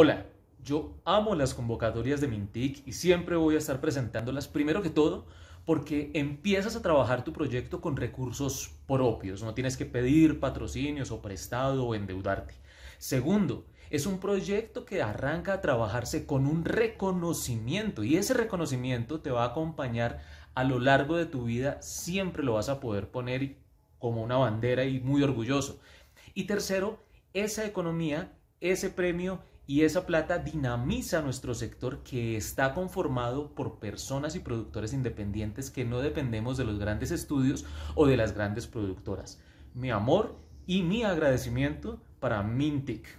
Hola, yo amo las convocatorias de Mintic y siempre voy a estar presentándolas primero que todo porque empiezas a trabajar tu proyecto con recursos propios, no tienes que pedir patrocinios o prestado o endeudarte. Segundo, es un proyecto que arranca a trabajarse con un reconocimiento y ese reconocimiento te va a acompañar a lo largo de tu vida, siempre lo vas a poder poner como una bandera y muy orgulloso. Y tercero, esa economía, ese premio y esa plata dinamiza nuestro sector que está conformado por personas y productores independientes que no dependemos de los grandes estudios o de las grandes productoras. Mi amor y mi agradecimiento para Mintic.